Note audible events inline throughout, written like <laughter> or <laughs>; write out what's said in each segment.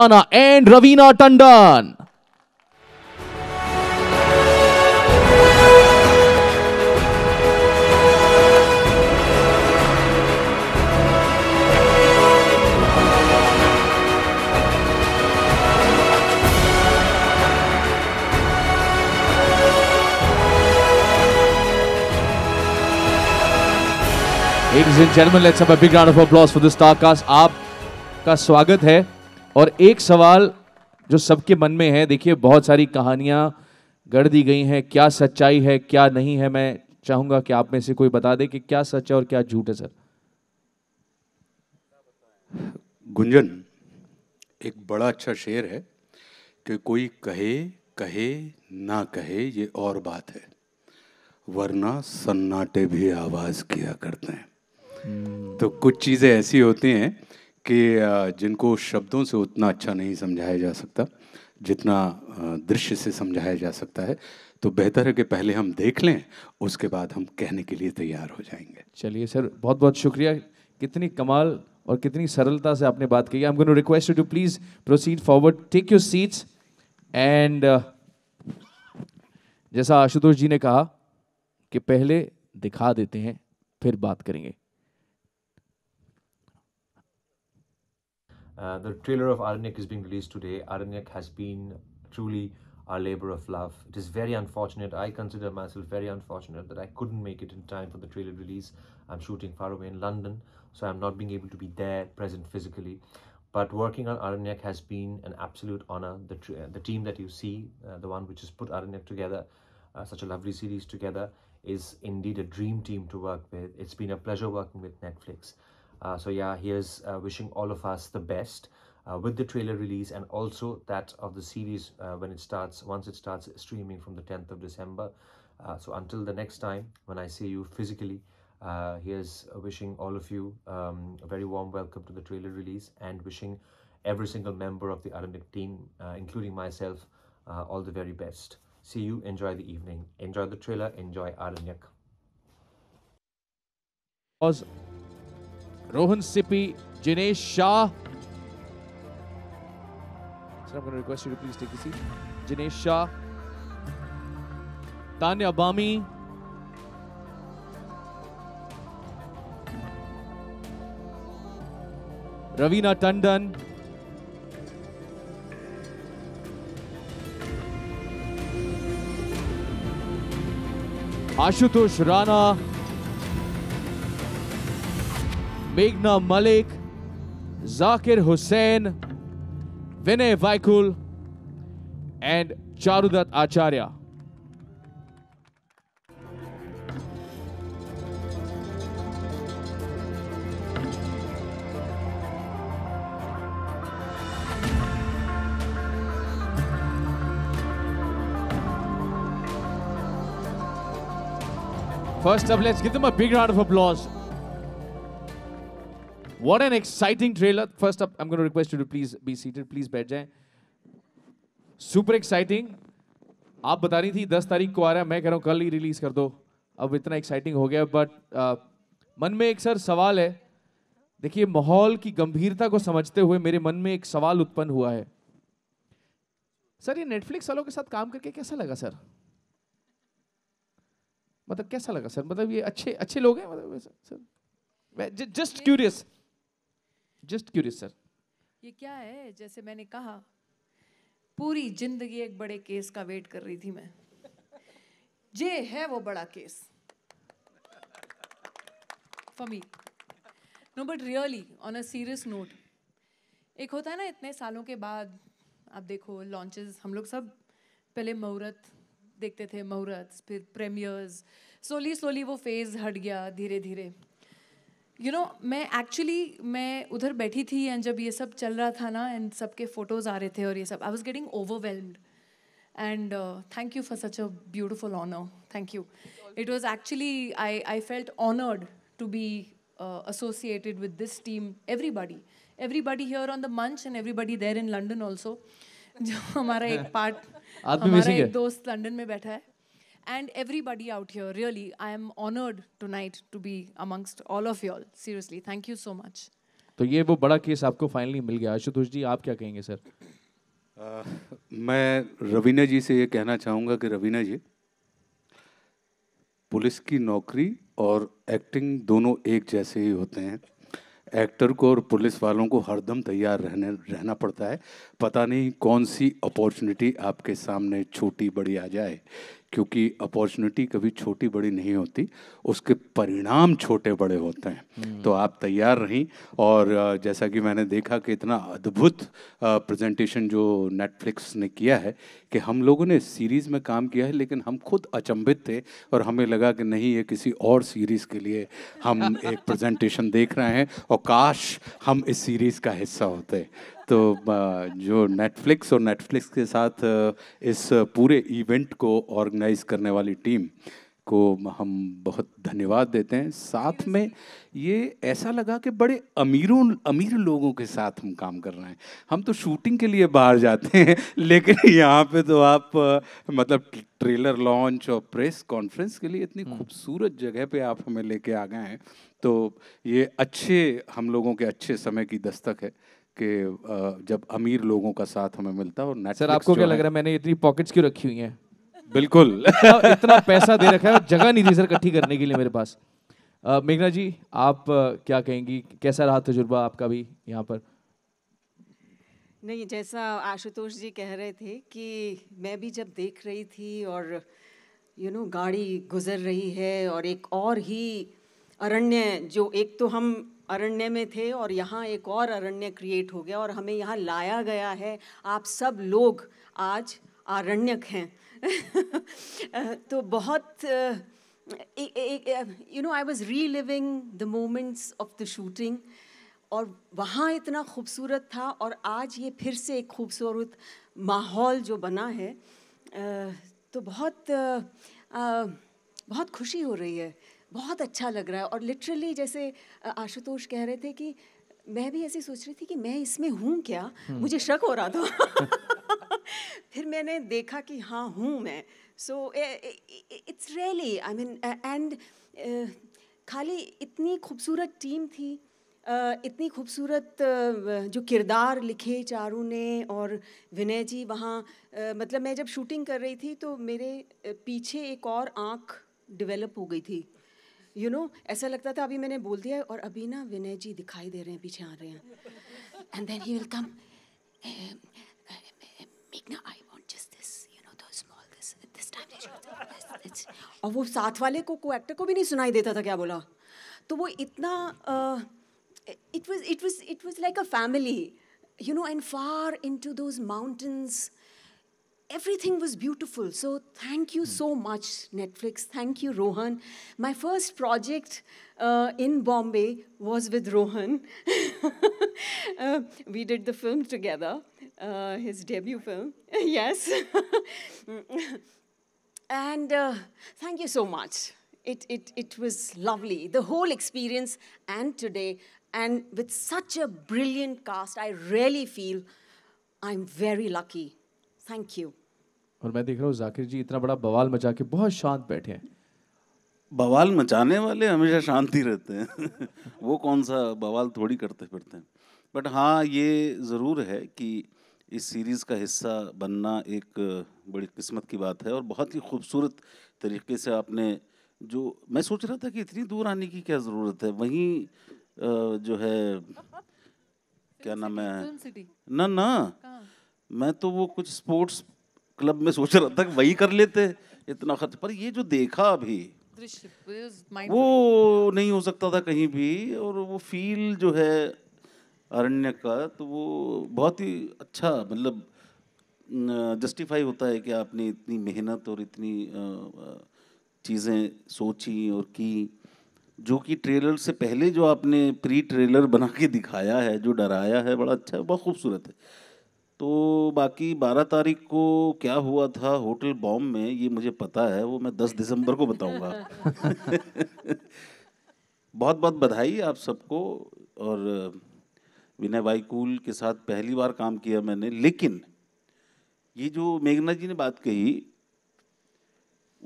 and Ravina Tandon. Ladies and gentlemen, let's have a big round of applause for this star cast. आपका स्वागत है और एक सवाल जो सबके मन में है देखिए बहुत सारी कहानियां गढ़ दी गई हैं क्या सच्चाई है क्या नहीं है मैं चाहूंगा कि आप में से कोई बता दे कि क्या सच है और क्या झूठ है सर गुंजन एक बड़ा अच्छा शेर है कि कोई कहे कहे ना कहे ये और बात है वरना सन्नाटे भी आवाज़ किया करते हैं हम्म। तो कुछ चीज़ें ऐसी होती हैं कि जिनको शब्दों से उतना अच्छा नहीं समझाया जा सकता जितना दृश्य से समझाया जा सकता है तो बेहतर है कि पहले हम देख लें उसके बाद हम कहने के लिए तैयार हो जाएंगे चलिए सर बहुत बहुत शुक्रिया कितनी कमाल और कितनी सरलता से आपने बात की I am request you to please proceed forward take your seats and जैसा आशुतोष जी ने कहा कि पहले दिखा देते हैं फिर बात करेंगे Uh, the trailer of Aranyak is being released today. Aranyak has been truly our labor of love. It is very unfortunate. I consider myself very unfortunate that I couldn't make it in time for the trailer release. I'm shooting far away in London, so I'm not being able to be there present physically. But working on Aranyak has been an absolute honor. The, uh, the team that you see, uh, the one which has put Aranyak together, uh, such a lovely series together, is indeed a dream team to work with. It's been a pleasure working with Netflix. Uh, so yeah, here's uh, wishing all of us the best uh, with the trailer release and also that of the series uh, when it starts, once it starts streaming from the 10th of December. Uh, so until the next time when I see you physically, is uh, wishing all of you um, a very warm welcome to the trailer release and wishing every single member of the Aramic team, including myself, all the very best. See you, enjoy the evening, enjoy the trailer, enjoy Aranyak. Pause. Rohan Sippy, Jinesh Shah. Sir, I'm going to request you to please take a seat. Jinesh Shah, Tanya Bami, Ravina Tandon, Ashutosh Rana, Meghna Malik, Zakir Hussain, Vinay Vaikul, and Charudat Acharya. First up, let's give them a big round of applause. What an exciting trailer. First up, I'm going to request you to please be seated. Please bed जाएं. Super exciting. आप बता रही थी 10 तारीख को आ रहा है मैं कह रहा हूँ कल ही रिलीज कर दो अब इतना एक्साइटिंग हो गया बट uh, मन में एक सर सवाल है देखिए माहौल की गंभीरता को समझते हुए मेरे मन में एक सवाल उत्पन्न हुआ है सर ये नेटफ्लिक्स वालों के साथ काम करके कैसा लगा सर मतलब कैसा लगा सर मतलब ये अच्छे अच्छे लोग हैं मतलब sir just curious just curious sir ये क्या है जैसे मैंने कहा पूरी जिंदगी एक बड़े केस का वेट कर रही थी मैं ये है वो बड़ा case for me no but really on a serious note एक होता है ना इतने सालों के बाद आप देखो लॉन्चेस हम लोग सब पहले मुहूर्त देखते थे मुहूर्त फिर प्रेमियर्स स्लोली स्लोली वो फेज़ हट गया धीरे धीरे यू नो मैं एक्चुअली मैं उधर बैठी थी एंड जब ये सब चल रहा था ना एंड सबके फोटोज आ रहे थे और ये सब I was getting overwhelmed and thank you for such a beautiful honour thank you it was actually I I felt honoured to be associated with this team everybody everybody here on the मंच and everybody there in London also जो हमारा एक <laughs> part हमारा एक दोस्त London में बैठा है and everybody out here. Really, I am honored tonight to be amongst all of all Seriously, thank you so much. तो ये वो बड़ा केस आपको फाइनली मिल गया आशुतोष जी आप क्या कहेंगे सर मैं रवीना जी से ये कहना चाहूँगा कि रवीना जी पुलिस की नौकरी और एक्टिंग दोनों एक जैसे ही होते हैं एक्टर को और पुलिस वालों को हरदम तैयार रहने रहना पड़ता है पता नहीं कौन सी अपॉर्चुनिटी आपके सामने छोटी बड़ी आ जाए क्योंकि अपॉर्चुनिटी कभी छोटी बड़ी नहीं होती उसके परिणाम छोटे बड़े होते हैं हम्म। तो आप तैयार रहीं और जैसा कि मैंने देखा कि इतना अद्भुत प्रेजेंटेशन जो नेटफ्लिक्स ने किया है कि हम लोगों ने सीरीज़ में काम किया है लेकिन हम खुद अचंभित थे और हमें लगा कि नहीं ये किसी और सीरीज़ के लिए हम एक प्रेजेंटेशन देख रहे हैं और काश हम इस सीरीज़ का हिस्सा होते तो जो नेटफ्लिक्स और नेटफ्लिक्स के साथ इस पूरे इवेंट को ऑर्गेनाइज करने वाली टीम को हम बहुत धन्यवाद देते हैं साथ में ये ऐसा लगा कि बड़े अमीरों अमीर लोगों के साथ हम काम कर रहे हैं हम तो शूटिंग के लिए बाहर जाते हैं <laughs> लेकिन यहाँ पे तो आप मतलब ट्रेलर लॉन्च और प्रेस कॉन्फ्रेंस के लिए इतनी हम्म। खूबसूरत जगह पे आप हमें लेके आ गए हैं तो ये अच्छे हम लोगों के अच्छे समय की दस्तक है कि जब अमीर लोगों का साथ हमें मिलता है और सर आपको क्या लग रहा है मैंने इतनी पॉकेट्स क्यों रखी हुई हैं बिल्कुल इतना पैसा दे रखा है जगह नहीं थी सर इकट्ठी करने के लिए मेरे पास मेघना जी आप क्या कहेंगी कैसा रहा तजुर्बा आपका भी यहाँ पर नहीं जैसा आशुतोष जी कह रहे थे कि मैं भी जब देख रही थी और यू नो गाड़ी गुजर रही है और एक और ही अरण्य जो एक तो हम अरण्य में थे और यहाँ एक और अरण्य क्रिएट हो गया और हमें यहाँ लाया गया है आप सब लोग आज आरण्यक हैं <laughs> तो बहुत you know I was reliving the moments of the shooting और वहाँ इतना खूबसूरत था और आज ये फिर से एक खूबसूरत माहौल जो बना है तो बहुत बहुत खुशी हो रही है बहुत अच्छा लग रहा है और लिटरली जैसे आशुतोष कह रहे थे कि मैं भी ऐसी सोच रही थी कि मैं इसमें हूँ क्या हम्म। मुझे शक हो रहा था <laughs> फिर मैंने देखा कि हाँ हूँ मैं so it's really I mean and खाली इतनी खूबसूरत टीम थी Uh, इतनी खूबसूरत uh, जो किरदार लिखे चारू ने और विनय जी वहाँ uh, मतलब मैं जब शूटिंग कर रही थी तो मेरे पीछे एक और आँख डेवलप हो गई थी यू you नो know, ऐसा लगता था अभी मैंने बोल दिया है और अभी ना विनय जी दिखाई दे रहे हैं पीछे आ रहे हैं and then he will come और वो साथ वाले को को एक्टर को भी नहीं सुनाई देता था क्या बोला तो वो इतना it was it was it was like a family you know and far into those mountains everything was beautiful. So thank you hmm. so much, Netflix. Thank you, Rohan. My first project uh, in Bombay was with Rohan. <laughs> uh, we did the film together, uh, his debut film. <laughs> yes. <laughs> and uh, thank you so much. It, it, it was lovely. The whole experience and today, and with such a brilliant cast, I really feel I'm very lucky Thank you. और मैं देख रहा हूँ जाकिर जी इतना बड़ा बवाल मचा के बहुत शांत बैठे हैं बवाल मचाने वाले हमेशा शांति रहते हैं <laughs> वो कौन सा बवाल थोड़ी करते फिरते हैं बट हाँ ये ज़रूर है कि इस सीरीज़ का हिस्सा बनना एक बड़ी किस्मत की बात है और बहुत ही खूबसूरत तरीके से आपने जो मैं सोच रहा था कि इतनी दूर आने की क्या ज़रूरत है वहीं जो है क्या नाम है ना ना मैं तो वो कुछ स्पोर्ट्स क्लब में सोच रहा था कि वही कर लेते इतना खर्च पर ये जो देखा अभी वो नहीं हो सकता था कहीं भी और वो फील जो है अरण्य का तो वो बहुत ही अच्छा मतलब जस्टिफाई होता है कि आपने इतनी मेहनत और इतनी चीज़ें सोची और की जो कि ट्रेलर से पहले जो आपने प्री ट्रेलर बना के दिखाया है जो डराया है बड़ा अच्छा बहुत खूबसूरत है तो बाकी 12 तारीख को क्या हुआ था होटल बॉम्ब में ये मुझे पता है वो मैं 10 दिसंबर को बताऊंगा <laughs> बहुत बहुत बधाई आप सबको और विनय भाई कूल के साथ पहली बार काम किया मैंने लेकिन ये जो मेघना जी ने बात कही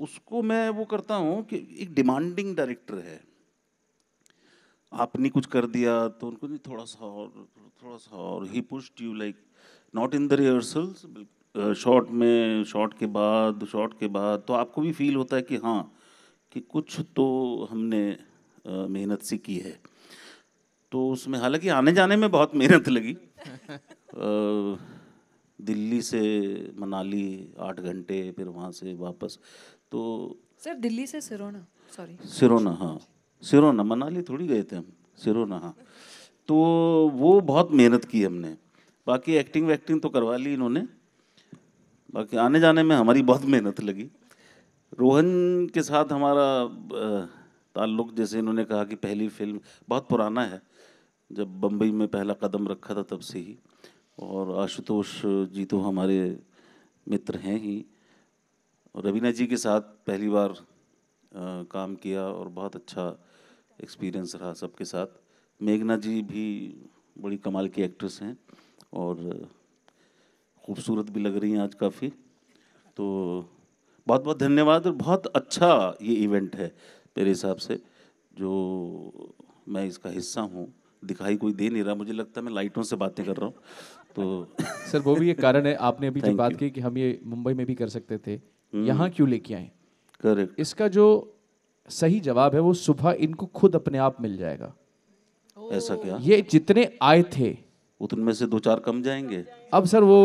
उसको मैं वो करता हूँ कि एक डिमांडिंग डायरेक्टर है आपने कुछ कर दिया तो उनको नहीं थोड़ा सा और थोड़ा सा और he pushed you like not in the rehearsals shot में शॉट के बाद शॉट के बाद तो आपको भी फील होता है कि हाँ कि कुछ तो हमने uh, मेहनत से की है तो उसमें हालांकि आने जाने में बहुत मेहनत लगी <laughs> uh, दिल्ली से मनाली आठ घंटे फिर वहाँ से वापस तो सर दिल्ली से सिरोना सॉरी सिरोना हाँ सिरोना मनाली थोड़ी गए थे हम सिरोना हाँ तो वो बहुत मेहनत की हमने बाकी एक्टिंग वैक्टिंग तो करवा ली इन्होंने बाकी आने जाने में हमारी बहुत मेहनत लगी रोहन के साथ हमारा ताल्लुक जैसे इन्होंने कहा कि पहली फिल्म बहुत पुराना है जब बम्बई में पहला कदम रखा था तब से ही और आशुतोष जी तो हमारे मित्र हैं ही और रवीना जी के साथ पहली बार आ, काम किया और बहुत अच्छा एक्सपीरियंस रहा सबके साथ मेघना जी भी बड़ी कमाल की एक्ट्रेस हैं और खूबसूरत भी लग रही हैं आज काफ़ी तो बहुत बहुत धन्यवाद और बहुत अच्छा ये इवेंट है मेरे हिसाब से जो मैं इसका हिस्सा हूँ दिखाई कोई दे नहीं रहा मुझे लगता है मैं लाइटों से बातें कर रहा हूँ तो <laughs> सर वो भी एक कारण है आपने अभी जो बात की कि हम ये मुंबई में भी कर सकते थे हम्म। यहाँ क्यों लेके आए करेक्ट इसका जो सही जवाब है वो सुबह इनको खुद अपने आप मिल जाएगा ऐसा क्या ये जितने आए थे उनमें से दो चार कम जाएंगे अब सर वो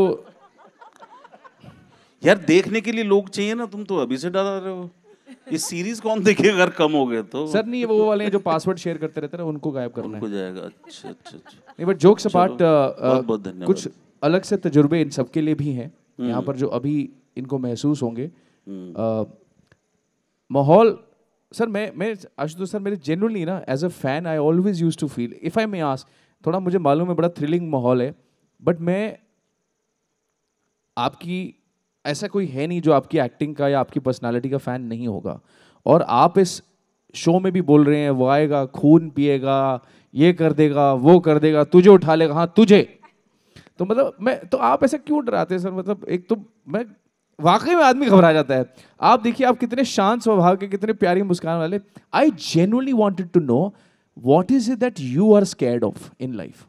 यार देखने के लिए लोग चाहिए ना तुम तो अभी से डरा रहे हो ये सीरीज कौन देखेगा अगर कम हो गए तो सर नहीं वो वाले जो पासवर्ड शेयर करते रहते ना उनको गायब करना उनको जाएगा अच्छा अच्छा अच्छा नहीं बट जोक जोक्स अपार्ट कुछ अलग से तजुर्बे इन सबके लिए भी हैं हम्म। यहाँ पर जो अभी इनको महसूस होंगे हम्म। माहौल सर मैं मैं आशुतोष सर मेरे जेनरली ना as a fan I always use to feel if I may ask थोड़ा मुझे मालूम है बड़ा थ्रिलिंग माहौल है बट मैं आपकी ऐसा कोई है नहीं जो आपकी एक्टिंग का या आपकी पर्सनालिटी का फ़ैन नहीं होगा और आप इस शो में भी बोल रहे हैं वो आएगा खून पिएगा ये कर देगा वो कर देगा तुझे उठा लेगा हाँ तुझे तो मतलब मैं तो आप ऐसा क्यों डराते हैं सर मतलब एक तो मैं वाकई में आदमी घबरा जाता है आप देखिए आप कितने शांत स्वभाव के कितने प्यारी मुस्कान वाले I genuinely wanted to know what is it that you are scared of in life?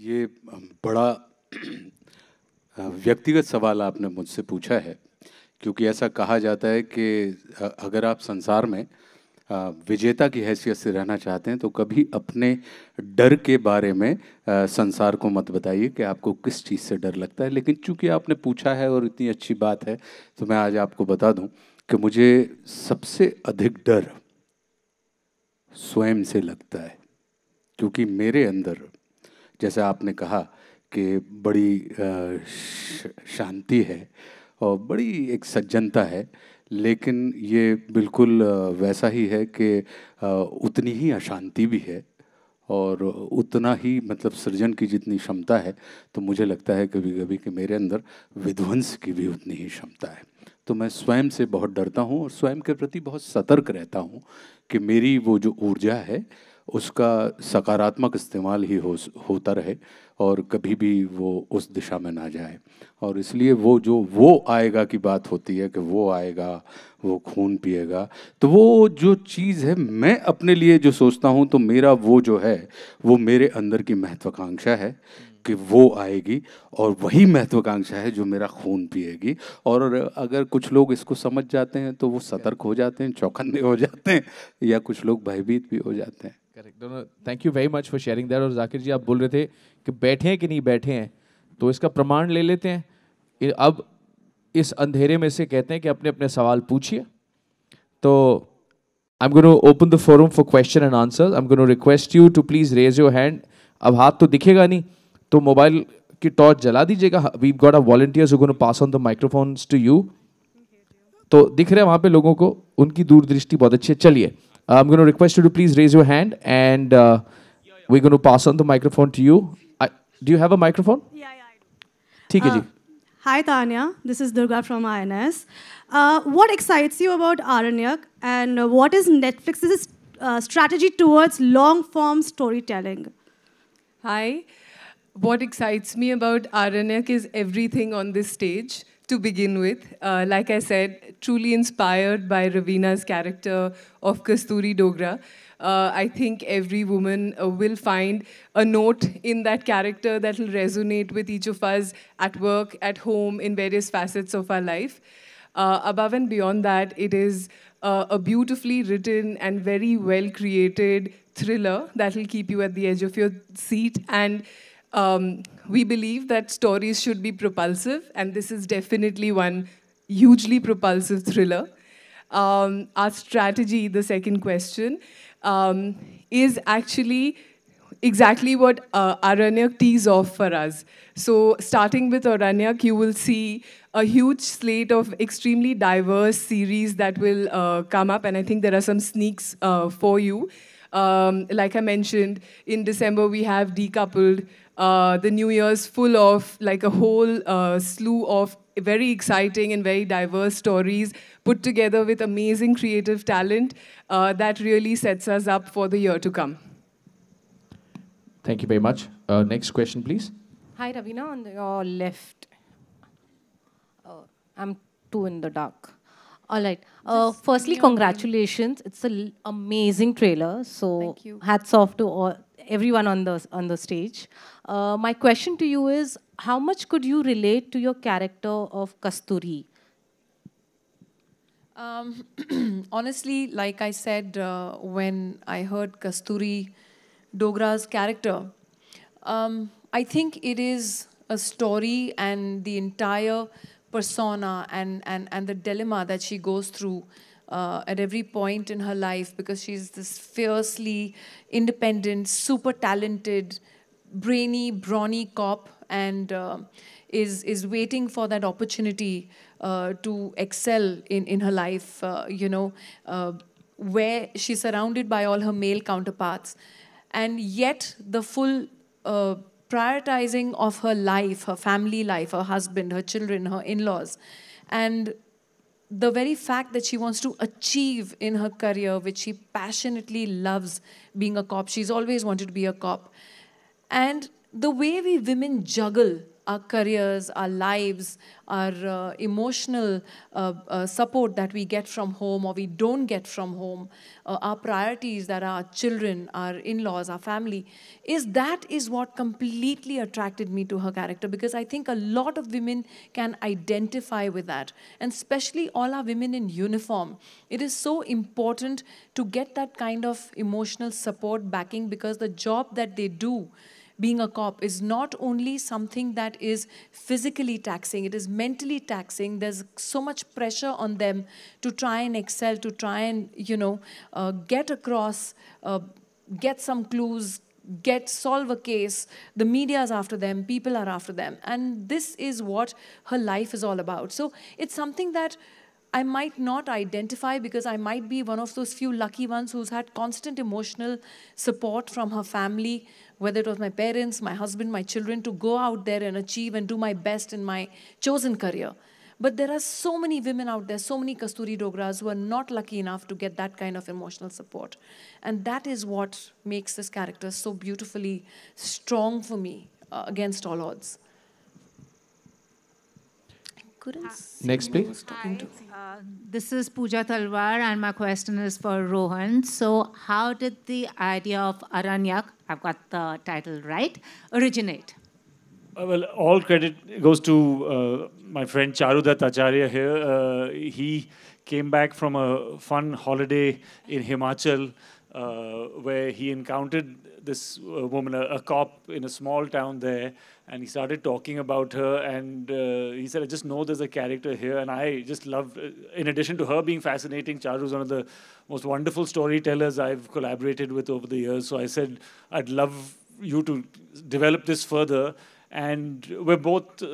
ये बड़ा व्यक्तिगत सवाल आपने मुझसे पूछा है क्योंकि ऐसा कहा जाता है कि अगर आप संसार में विजेता की हैसियत से रहना चाहते हैं तो कभी अपने डर के बारे में संसार को मत बताइए कि आपको किस चीज़ से डर लगता है लेकिन चूंकि आपने पूछा है और इतनी अच्छी बात है तो मैं आज आपको बता दूं कि मुझे सबसे अधिक डर स्वयं से लगता है क्योंकि मेरे अंदर जैसे आपने कहा कि बड़ी शांति है और बड़ी एक सज्जनता है लेकिन ये बिल्कुल वैसा ही है कि उतनी ही अशांति भी है और उतना ही मतलब सृजन की जितनी क्षमता है तो मुझे लगता है कभी कभी कि मेरे अंदर विध्वंस की भी उतनी ही क्षमता है तो मैं स्वयं से बहुत डरता हूँ और स्वयं के प्रति बहुत सतर्क रहता हूँ कि मेरी वो जो ऊर्जा है उसका सकारात्मक इस्तेमाल ही हो होता रहे और कभी भी वो उस दिशा में ना जाए और इसलिए वो जो वो आएगा की बात होती है कि वो आएगा वो खून पिएगा तो वो जो चीज़ है मैं अपने लिए जो सोचता हूँ तो मेरा वो जो है वो मेरे अंदर की महत्वाकांक्षा है कि वो आएगी और वही महत्वाकांक्षा है जो मेरा खून पिएगी और अगर कुछ लोग इसको समझ जाते हैं तो वो सतर्क हो जाते हैं चौकन्ने हो जाते हैं या कुछ लोग भयभीत भी हो जाते हैं करेक्ट दोनों thank you very much for sharing that और जाकिर जी आप बोल रहे थे कि बैठे हैं कि नहीं बैठे हैं तो इसका प्रमाण ले लेते हैं अब इस अंधेरे में से कहते हैं कि अपने अपने सवाल पूछिए तो I am going to open the forum for question and answer I am going to request you to please raise your hand अब हाथ तो दिखेगा नहीं तो मोबाइल की टॉर्च जला दीजिएगा we got a volunteers going pass on the microphones to you तो दिख रहे हैं वहाँ पे लोगों को उनकी दूरदृष्टि बहुत अच्छी है चलिए Uh, I'm going to request you to please raise your hand and uh, we're going to pass on the microphone to you. I, do you have a microphone? Yeah, yeah, I do. Uh, hi, Tanya. This is Durga from INS. Uh, what excites you about Aranyak and what is Netflix's uh, strategy towards long-form storytelling? Hi. What excites me about Aranyak is everything on this stage to begin with. Uh, like I said, truly inspired by Ravina's character of Kasturi Dogra. Uh, I think every woman uh, will find a note in that character that will resonate with each of us at work, at home, in various facets of our life. Uh, above and beyond that, it is uh, a beautifully written and very well created thriller that will keep you at the edge of your seat and um, we believe that stories should be propulsive, and this is definitely one hugely propulsive thriller. Um, our strategy, the second question, um, is actually exactly what uh, Aranyak tees off for us. So starting with Aranyak, you will see a huge slate of extremely diverse series that will uh, come up, and I think there are some sneaks uh, for you. Um, like I mentioned, in December we have Decoupled, uh, the new year's full of like a whole uh, slew of very exciting and very diverse stories put together with amazing creative talent uh, that really sets us up for the year to come. Thank you very much. Uh, next question, please. Hi, Ravina, on your left. Uh, I'm two in the dark. All right. Uh, firstly, congratulations. It's an amazing trailer. So hats off to all, everyone on the, on the stage. Uh, my question to you is, how much could you relate to your character of Kasturi? Um, <clears throat> honestly, like I said, uh, when I heard Kasturi Dogra's character, um, I think it is a story and the entire persona and, and, and the dilemma that she goes through uh, at every point in her life because she's this fiercely independent, super talented, brainy, brawny cop and uh, is, is waiting for that opportunity uh, to excel in, in her life, uh, you know, uh, where she's surrounded by all her male counterparts. And yet the full uh, prioritizing of her life, her family life, her husband, her children, her in-laws, and the very fact that she wants to achieve in her career, which she passionately loves being a cop, she's always wanted to be a cop. And the way we women juggle our careers, our lives, our uh, emotional uh, uh, support that we get from home or we don't get from home, uh, our priorities that are our children, our in-laws, our family, is that is what completely attracted me to her character because I think a lot of women can identify with that. And especially all our women in uniform. It is so important to get that kind of emotional support backing because the job that they do being a cop is not only something that is physically taxing, it is mentally taxing. There's so much pressure on them to try and excel, to try and, you know, uh, get across, uh, get some clues, get solve a case the media is after them people are after them and this is what her life is all about so it's something that i might not identify because i might be one of those few lucky ones who's had constant emotional support from her family whether it was my parents, my husband, my children, to go out there and achieve and do my best in my chosen career. But there are so many women out there, so many Kasturi Dogras who are not lucky enough to get that kind of emotional support. And that is what makes this character so beautifully strong for me uh, against all odds. Next, please. Uh, this is Pooja Talwar, and my question is for Rohan. So, how did the idea of Aranyak, I've got the title right, originate? Uh, well, all credit goes to uh, my friend Charudat Acharya here. Uh, he came back from a fun holiday in Himachal uh, where he encountered this uh, woman, a, a, cop in a small town there, and he started talking about her. And uh, he said, I just know there's a character here, and I just love." Uh, in addition to her being fascinating, Charu's one of the most wonderful storytellers I've collaborated with over the years. So I said, I'd love you to develop this further. And we're both, uh,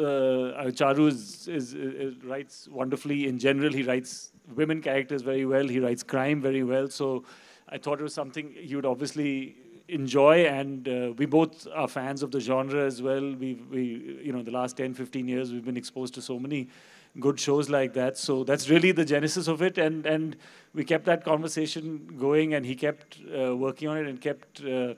uh, Charu is, is, is, writes wonderfully in general. He writes women characters very well, he writes crime very well. So I thought it was something you'd obviously enjoy and uh, we both are fans of the genre as well we we you know the last 10 15 years we've been exposed to so many good shows like that so that's really the genesis of it and and we kept that conversation going and he kept uh, working on it and kept uh,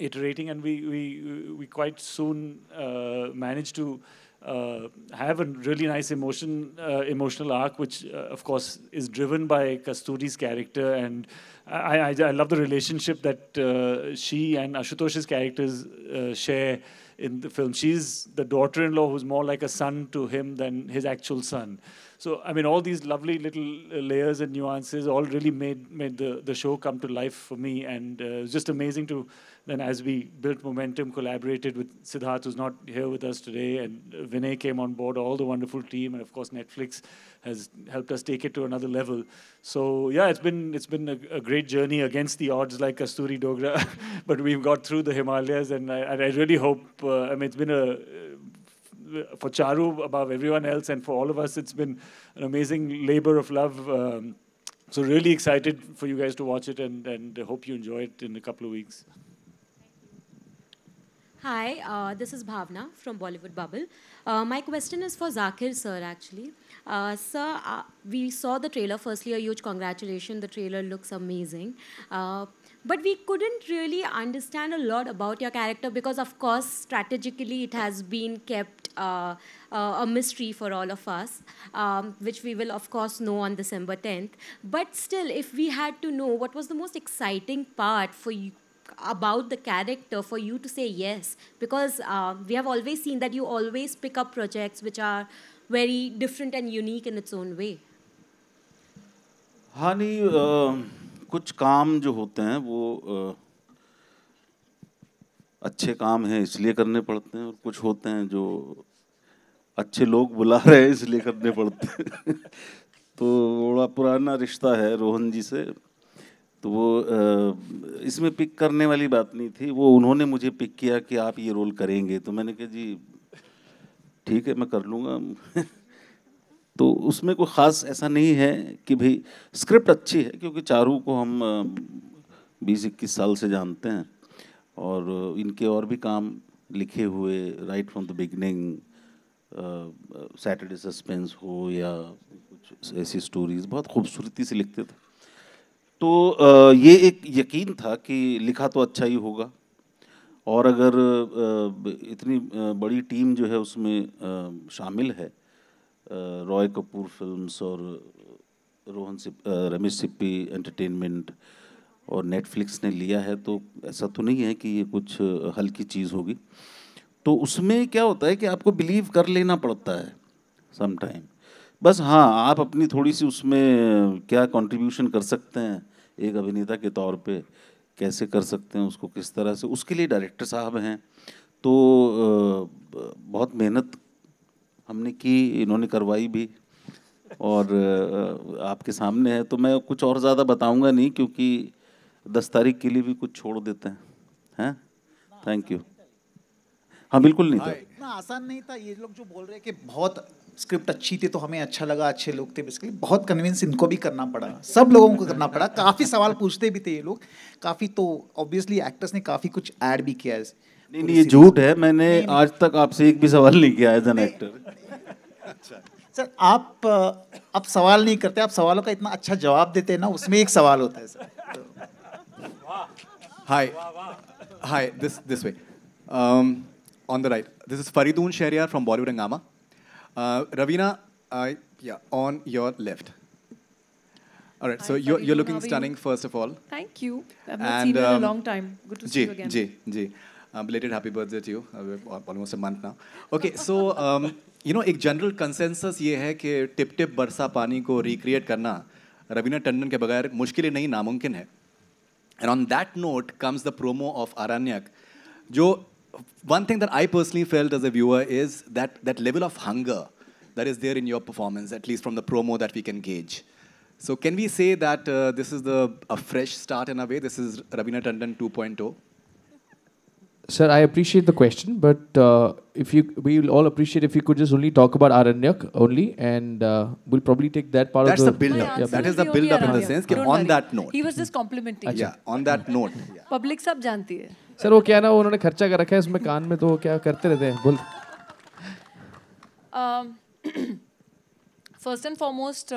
iterating and we we we quite soon uh, managed to uh, have a really nice emotion, uh, emotional arc, which uh, of course is driven by Kasturi's character, and I, I, I love the relationship that uh, she and Ashutosh's characters uh, share in the film. She's the daughter-in-law who's more like a son to him than his actual son. So I mean, all these lovely little uh, layers and nuances all really made made the the show come to life for me, and uh, it was just amazing to then as we built momentum, collaborated with Siddharth, who's not here with us today, and Vinay came on board, all the wonderful team, and of course Netflix has helped us take it to another level. So yeah, it's been it's been a, a great journey against the odds, like Kasturi Dogra, <laughs> but we've got through the Himalayas, and I, and I really hope. Uh, I mean, it's been a uh, for Charu above everyone else, and for all of us, it's been an amazing labor of love. Um, so really excited for you guys to watch it, and and hope you enjoy it in a couple of weeks. Hi, uh, this is Bhavna from Bollywood Bubble. Uh, my question is for Zakir, sir, actually. Uh, sir, uh, we saw the trailer. Firstly, a huge congratulations. The trailer looks amazing. Uh, but we couldn't really understand a lot about your character because, of course, strategically it has been kept uh, a mystery for all of us, um, which we will, of course, know on December 10th. But still, if we had to know what was the most exciting part for you, about the character for you to say yes because uh, we have always seen that you always pick up projects which are very different and unique in its own way हाँ uh, kuch kaam jo hote hain wo uh, अच्छे काम हैं इसलिए करने पड़ते हैं और कुछ होते हैं जो अच्छे लोग बुला रहे हैं इसलिए करने पड़ते हैं तो बड़ा पुराना रिश्ता है रोहन जी से तो वो इसमें पिक करने वाली बात नहीं थी वो उन्होंने मुझे पिक किया कि आप ये रोल करेंगे तो मैंने कहा जी ठीक है मैं कर लूँगा <laughs> तो उसमें कोई ख़ास ऐसा नहीं है कि भाई स्क्रिप्ट अच्छी है क्योंकि चारू को हम बीस इक्कीस साल से जानते हैं और इनके और भी काम लिखे हुए right from the beginning Saturday suspense हो या कुछ ऐसी स्टोरीज़ बहुत खूबसूरती से लिखते थे तो ये एक यकीन था कि लिखा तो अच्छा ही होगा और अगर इतनी बड़ी टीम जो है उसमें शामिल है रॉय कपूर फिल्म्स और रोहन सिप रमेश सिप्पी एंटरटेनमेंट और नेटफ्लिक्स ने लिया है तो ऐसा तो नहीं है कि ये कुछ हल्की चीज़ होगी तो उसमें क्या होता है कि आपको बिलीव कर लेना पड़ता है समटाइम बस हाँ आप अपनी थोड़ी सी उसमें क्या कंट्रीब्यूशन कर सकते हैं एक अभिनेता के तौर पे कैसे कर सकते हैं उसको किस तरह से उसके लिए डायरेक्टर साहब हैं तो बहुत मेहनत हमने की इन्होंने करवाई भी और आपके सामने है तो मैं कुछ और ज़्यादा बताऊंगा नहीं क्योंकि दस तारीख के लिए भी कुछ छोड़ देते हैं हैं थैंक यू हाँ बिल्कुल नहीं था इतना आसान नहीं था ये लोग जो बोल रहे हैं कि बहुत स्क्रिप्ट अच्छी थी तो हमें अच्छा लगा अच्छे लोग थे बेसिकली बहुत कन्विंस इनको भी करना पड़ा सब लोगों को करना पड़ा काफ़ी सवाल पूछते भी थे ये लोग काफ़ी तो ऑब्वियसली एक्टर्स ने काफ़ी कुछ ऐड भी किया है नहीं नहीं ये झूठ है मैंने नहीं, आज तक आपसे एक भी सवाल नहीं किया एज एन एक्टर सर आप आप सवाल नहीं करते आप सवालों का इतना अच्छा जवाब देते हैं ना उसमें एक सवाल होता है sir hi hi this this way on the right this is Faridoon Sheriyar from Bollywood Hungama Uh, Ravina, I, yeah, on your left. All right, Hi, so Hi, you're, you're looking stunning, you? first of all. Thank you. I've not and, seen you um, in a long time. Good to G, see you again. Jay, Jay. Uh, belated happy birthday to you. Uh, we're almost a month now. Okay, so, um, you know, a general consensus is that कि tip टिप बरसा पानी को recreate करना रवीना टंडन के बगैर मुश्किल नहीं नामुमकिन है and on that note comes the promo of Aranyak जो one thing that I personally felt as a viewer is that that level of hunger that is there in your performance, at least from the promo that we can gauge. So can we say that uh, this is the a fresh start in a way? This is Rabina Tandon 2.0. Sir, I appreciate the question, but uh, if you, we will all appreciate if you could just only talk about Aranyak only, and uh, we'll probably take that part That's of the. That's the build up. Yeah, that is the build up in the sense. Yeah. On worry. that note. He was just complimenting. Yeah, on that note. Public sab janti hai. Sir वो क्या ना उन्होंने खर्चा कर रखा है इसमें कान में तो क्या करते रहते हैं बोल फर्स्ट एंड फॉरमोस्ट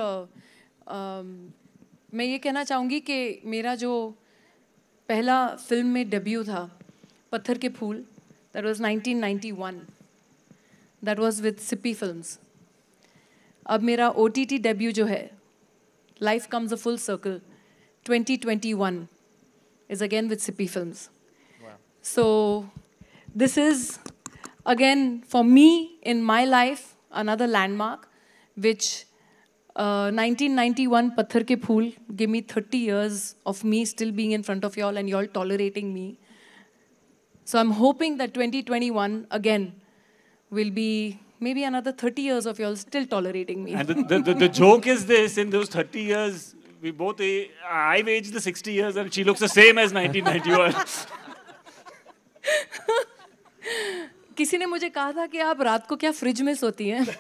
मैं ये कहना चाहूँगी कि मेरा जो पहला फिल्म में डेब्यू था Patthar Ke Phool that was 1991 that was with Sippy films अब मेरा ओ टी टी डेब्यू जो है life comes a full circle 2021 is again with Sippy films So this is, again, for me, in my life, another landmark, which uh, 1991 Pathar Ke Phool gave me 30 years of me still being in front of y'all and y'all tolerating me. So I'm hoping that 2021, again, will be maybe another 30 years of y'all still tolerating me. And the, the, the, the joke is this, in those 30 years, we both, eh, I've aged the 60 years and she looks the same as 1991. <laughs> किसी ने मुझे कहा था कि आप रात को क्या फ्रिज में सोती हैं